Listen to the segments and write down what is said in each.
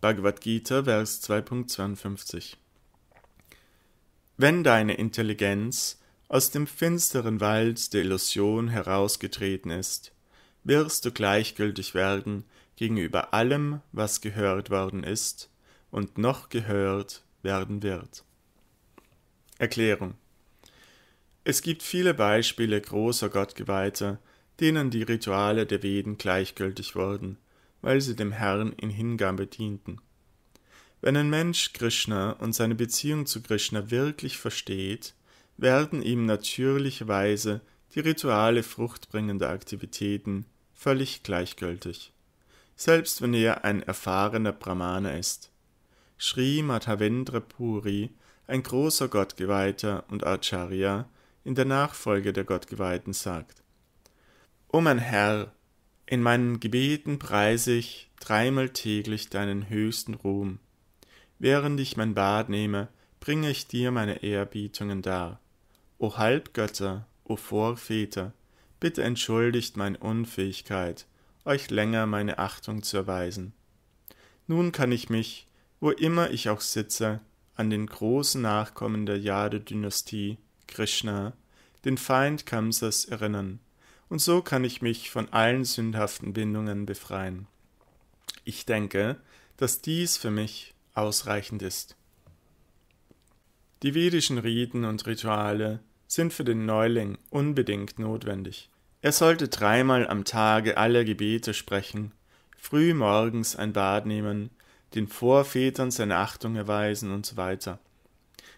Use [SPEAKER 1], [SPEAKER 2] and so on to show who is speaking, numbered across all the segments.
[SPEAKER 1] Bhagavad Gita, Vers 2.52 Wenn deine Intelligenz aus dem finsteren Wald der Illusion herausgetreten ist, wirst du gleichgültig werden gegenüber allem, was gehört worden ist und noch gehört werden wird. Erklärung Es gibt viele Beispiele großer Gottgeweihter, denen die Rituale der Veden gleichgültig wurden – weil sie dem Herrn in Hingabe dienten. Wenn ein Mensch Krishna und seine Beziehung zu Krishna wirklich versteht, werden ihm natürlicherweise die Rituale fruchtbringender Aktivitäten völlig gleichgültig, selbst wenn er ein erfahrener Brahmane ist. Sri Madhavendra Puri, ein großer Gottgeweihter und Acharya, in der Nachfolge der Gottgeweihten sagt: O mein Herr, in meinen Gebeten preise ich dreimal täglich deinen höchsten Ruhm. Während ich mein Bad nehme, bringe ich dir meine Ehrbietungen dar. O Halbgötter, o Vorväter, bitte entschuldigt meine Unfähigkeit, euch länger meine Achtung zu erweisen. Nun kann ich mich, wo immer ich auch sitze, an den großen Nachkommen der Jade-Dynastie, Krishna, den Feind Kamsas erinnern und so kann ich mich von allen sündhaften Bindungen befreien. Ich denke, dass dies für mich ausreichend ist. Die vedischen Riten und Rituale sind für den Neuling unbedingt notwendig. Er sollte dreimal am Tage alle Gebete sprechen, früh morgens ein Bad nehmen, den Vorvätern seine Achtung erweisen und so weiter.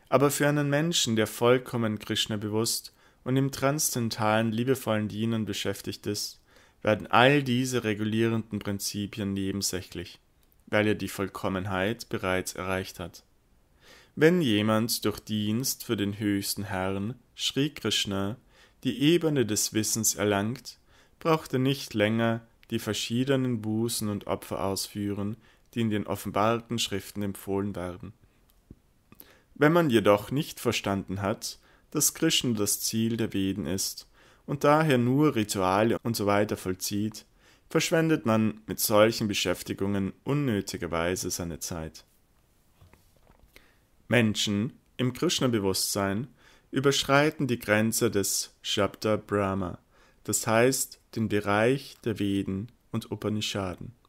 [SPEAKER 1] Aber für einen Menschen, der vollkommen Krishna bewusst und im transzendentalen, liebevollen Dienen beschäftigt ist, werden all diese regulierenden Prinzipien nebensächlich, weil er die Vollkommenheit bereits erreicht hat. Wenn jemand durch Dienst für den höchsten Herrn, Sri Krishna, die Ebene des Wissens erlangt, braucht er nicht länger die verschiedenen Bußen und Opfer ausführen, die in den offenbarten Schriften empfohlen werden. Wenn man jedoch nicht verstanden hat, dass Krishna das Ziel der Veden ist und daher nur Rituale usw. So vollzieht, verschwendet man mit solchen Beschäftigungen unnötigerweise seine Zeit. Menschen im Krishna-Bewusstsein überschreiten die Grenze des Shabda Brahma, das heißt den Bereich der Veden und Upanishaden.